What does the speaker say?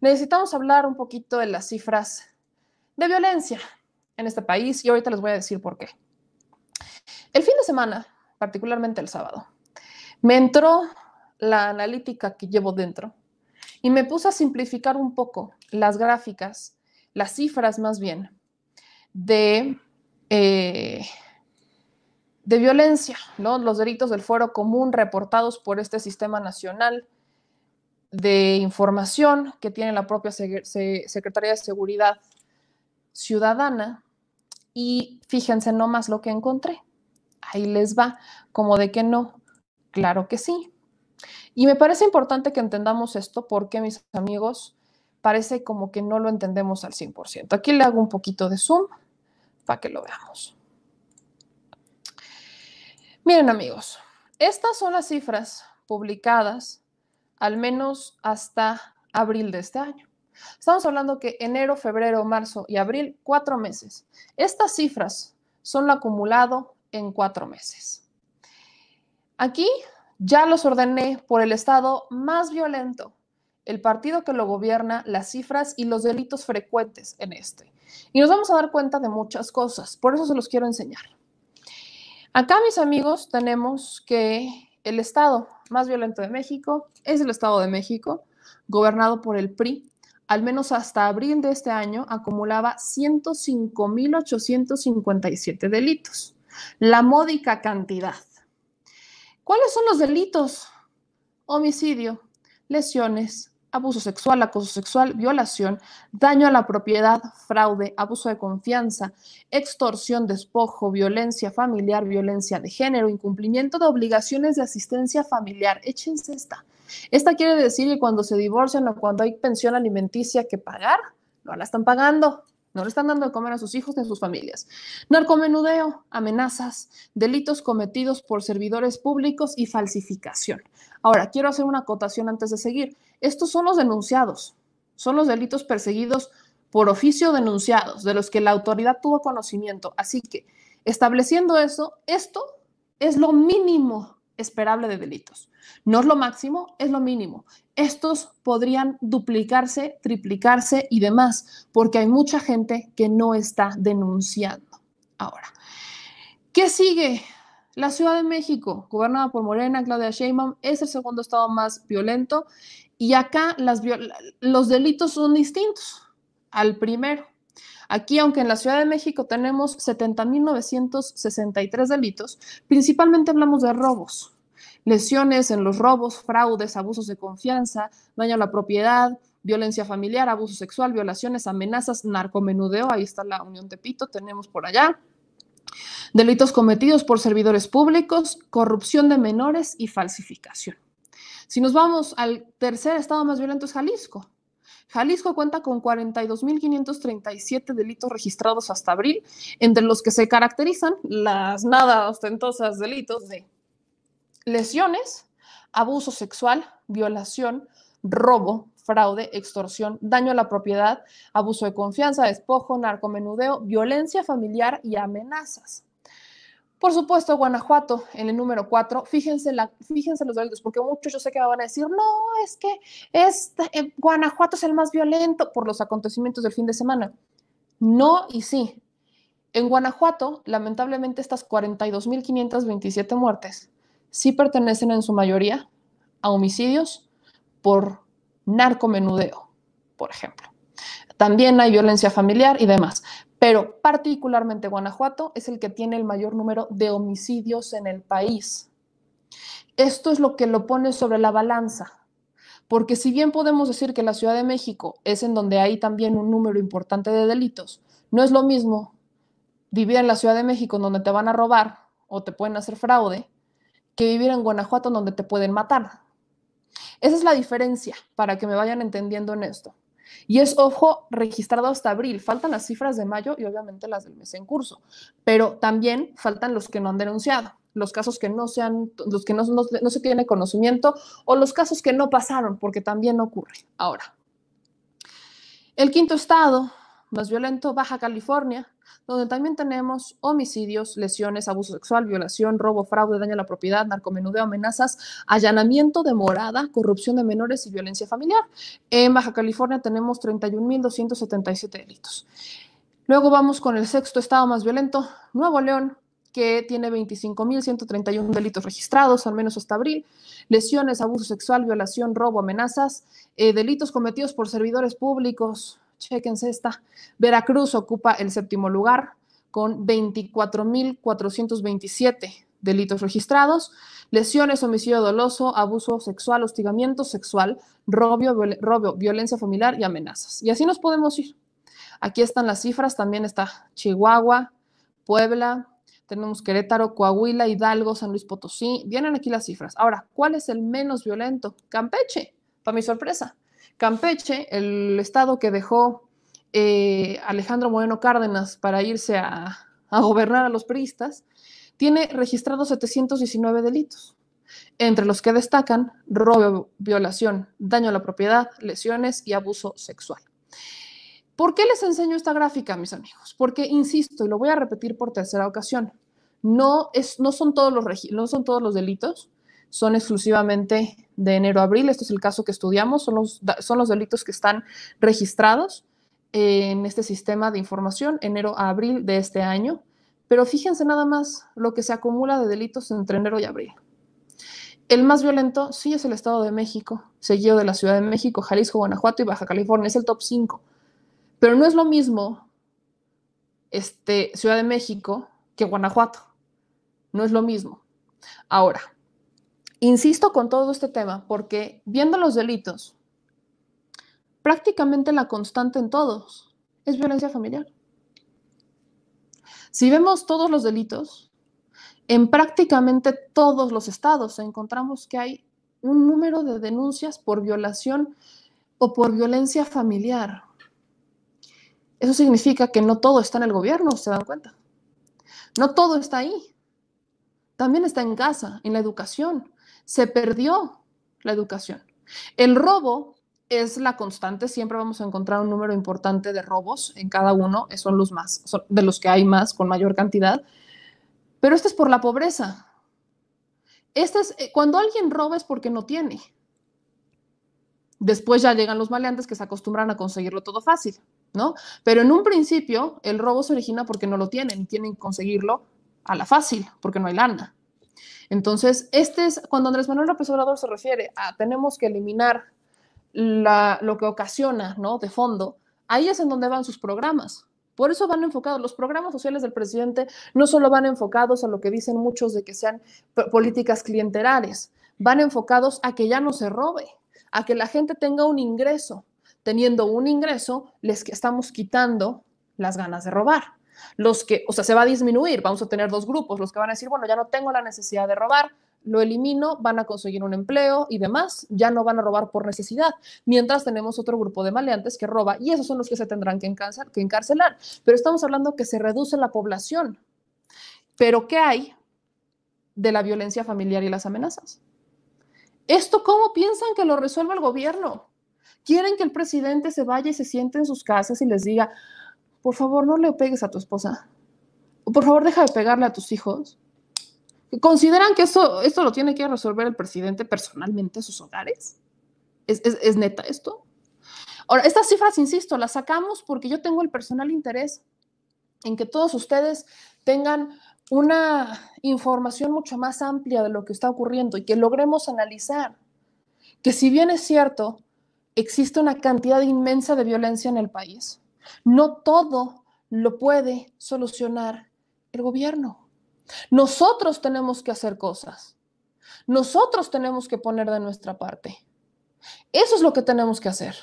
Necesitamos hablar un poquito de las cifras de violencia en este país y ahorita les voy a decir por qué. El fin de semana, particularmente el sábado, me entró la analítica que llevo dentro y me puse a simplificar un poco las gráficas, las cifras más bien, de eh, de violencia, ¿no? los delitos del fuero común reportados por este sistema nacional de información que tiene la propia Secretaría de Seguridad Ciudadana. Y fíjense nomás lo que encontré. Ahí les va, como de que no. Claro que sí. Y me parece importante que entendamos esto porque, mis amigos, parece como que no lo entendemos al 100%. Aquí le hago un poquito de zoom para que lo veamos. Miren amigos, estas son las cifras publicadas al menos hasta abril de este año. Estamos hablando que enero, febrero, marzo y abril, cuatro meses. Estas cifras son lo acumulado en cuatro meses. Aquí ya los ordené por el estado más violento, el partido que lo gobierna, las cifras y los delitos frecuentes en este. Y nos vamos a dar cuenta de muchas cosas, por eso se los quiero enseñar. Acá, mis amigos, tenemos que el estado más violento de México es el Estado de México, gobernado por el PRI. Al menos hasta abril de este año acumulaba 105.857 delitos, la módica cantidad. ¿Cuáles son los delitos? Homicidio, lesiones, abuso sexual, acoso sexual, violación, daño a la propiedad, fraude, abuso de confianza, extorsión, despojo, violencia familiar, violencia de género, incumplimiento de obligaciones de asistencia familiar. Échense esta. Esta quiere decir que cuando se divorcian o cuando hay pensión alimenticia que pagar, no la están pagando. No le están dando de comer a sus hijos ni a sus familias. Narcomenudeo, amenazas, delitos cometidos por servidores públicos y falsificación. Ahora, quiero hacer una acotación antes de seguir. Estos son los denunciados, son los delitos perseguidos por oficio denunciados, de los que la autoridad tuvo conocimiento. Así que, estableciendo eso, esto es lo mínimo esperable de delitos. No es lo máximo, es lo mínimo. Estos podrían duplicarse, triplicarse y demás, porque hay mucha gente que no está denunciando. Ahora, ¿qué sigue? La Ciudad de México, gobernada por Morena, Claudia Sheinbaum, es el segundo estado más violento y acá los delitos son distintos al primero. Aquí, aunque en la Ciudad de México tenemos 70.963 delitos, principalmente hablamos de robos, lesiones en los robos, fraudes, abusos de confianza, daño a la propiedad, violencia familiar, abuso sexual, violaciones, amenazas, narcomenudeo, ahí está la Unión de Pito, tenemos por allá. Delitos cometidos por servidores públicos, corrupción de menores y falsificación. Si nos vamos al tercer estado más violento es Jalisco. Jalisco cuenta con 42.537 delitos registrados hasta abril, entre los que se caracterizan las nada ostentosas delitos de lesiones, abuso sexual, violación, robo, fraude, extorsión, daño a la propiedad, abuso de confianza, despojo, narcomenudeo, violencia familiar y amenazas. Por supuesto, Guanajuato, en el número 4, fíjense, fíjense los datos porque muchos yo sé que van a decir, no, es que este, eh, Guanajuato es el más violento por los acontecimientos del fin de semana. No y sí. En Guanajuato, lamentablemente, estas 42.527 muertes sí pertenecen en su mayoría a homicidios por narcomenudeo, por ejemplo. También hay violencia familiar y demás. Pero particularmente Guanajuato es el que tiene el mayor número de homicidios en el país. Esto es lo que lo pone sobre la balanza, porque si bien podemos decir que la Ciudad de México es en donde hay también un número importante de delitos, no es lo mismo vivir en la Ciudad de México donde te van a robar o te pueden hacer fraude que vivir en Guanajuato donde te pueden matar. Esa es la diferencia para que me vayan entendiendo en esto. Y es, ojo, registrado hasta abril. Faltan las cifras de mayo y obviamente las del mes en curso, pero también faltan los que no han denunciado los casos que no han, los que no, se tiene conocimiento o los casos que no pasaron, porque también ocurre. Ahora, el quinto estado más violento, Baja California, donde también tenemos homicidios, lesiones, abuso sexual, violación, robo, fraude, daño a la propiedad, narcomenudeo, amenazas, allanamiento de morada, corrupción de menores y violencia familiar. En Baja California tenemos 31.277 delitos. Luego vamos con el sexto estado más violento, Nuevo León, que tiene 25.131 delitos registrados, al menos hasta abril, lesiones, abuso sexual, violación, robo, amenazas, eh, delitos cometidos por servidores públicos, Chequense esta. Veracruz ocupa el séptimo lugar con 24.427 delitos registrados, lesiones, homicidio doloso, abuso sexual, hostigamiento sexual, robo, violencia familiar y amenazas. Y así nos podemos ir. Aquí están las cifras, también está Chihuahua, Puebla, tenemos Querétaro, Coahuila, Hidalgo, San Luis Potosí. Vienen aquí las cifras. Ahora, ¿cuál es el menos violento? Campeche, para mi sorpresa. Campeche, el estado que dejó eh, Alejandro Moreno Cárdenas para irse a, gobernar a los priistas, tiene registrados 719 delitos, entre los que destacan robo, violación, daño a la propiedad, lesiones y abuso sexual. ¿Por qué les enseño esta gráfica, mis amigos? Porque, insisto, y lo voy a repetir por tercera ocasión, no, es, no, son, todos no son todos los delitos, son exclusivamente de enero a abril. Este es el caso que estudiamos, son los, son los delitos que están registrados en este sistema de información enero a abril de este año. Pero fíjense nada más lo que se acumula de delitos entre enero y abril. El más violento sí es el Estado de México, seguido de la Ciudad de México, Jalisco, Guanajuato y Baja California. Es el top 5. Pero no es lo mismo este, Ciudad de México que Guanajuato. No es lo mismo. Ahora, Insisto con todo este tema porque viendo los delitos, prácticamente la constante en todos es violencia familiar. Si vemos todos los delitos, en prácticamente todos los estados encontramos que hay un número de denuncias por violación o por violencia familiar. Eso significa que no todo está en el gobierno, se dan cuenta. No todo está ahí. También está en casa, en la educación, se perdió la educación. El robo es la constante, siempre vamos a encontrar un número importante de robos en cada uno, eh, son los más, de los que hay más con mayor cantidad, pero este es por la pobreza. Este es, eh, cuando alguien roba es porque no tiene. Después ya llegan los maleantes que se acostumbran a conseguirlo todo fácil, ¿no? Pero en un principio el robo se origina porque no lo tienen y tienen que conseguirlo a la fácil, porque no hay lana. Entonces, este es cuando Andrés Manuel López Obrador se refiere a tenemos que eliminar lo que ocasiona, ¿no? De fondo, ahí es en donde van sus programas. Por eso van enfocados, los programas sociales del presidente no solo van enfocados a lo que dicen muchos de que sean políticas clientelares, van enfocados a que ya no se robe, a que la gente tenga un ingreso. Teniendo un ingreso, les estamos quitando las ganas de robar. Los que, o sea, se va a disminuir, vamos a tener dos grupos, los que van a decir, bueno, ya no tengo la necesidad de robar, lo elimino, van a conseguir un empleo y demás, ya no van a robar por necesidad. Mientras tenemos otro grupo de maleantes que roba y esos son los que se tendrán que, encarcelar. Que encarcelar. Pero estamos hablando que se reduce la población. Pero ¿qué hay de la violencia familiar y las amenazas? ¿Esto cómo piensan que lo resuelva el gobierno? ¿Quieren que el presidente se vaya y se siente en sus casas y les diga, por favor, no le pegues a tu esposa. O por favor, deja de pegarle a tus hijos. ¿Consideran que esto, esto lo tiene que resolver el presidente personalmente sus hogares? es neta esto? Ahora, estas cifras, insisto, las sacamos porque yo tengo el personal interés en que todos ustedes tengan una información mucho más amplia de lo que está ocurriendo y que logremos analizar que si bien es cierto, existe una cantidad inmensa de violencia en el país, no todo lo puede solucionar el gobierno. Nosotros tenemos que hacer cosas. Nosotros tenemos que poner de nuestra parte. Eso es lo que tenemos que hacer.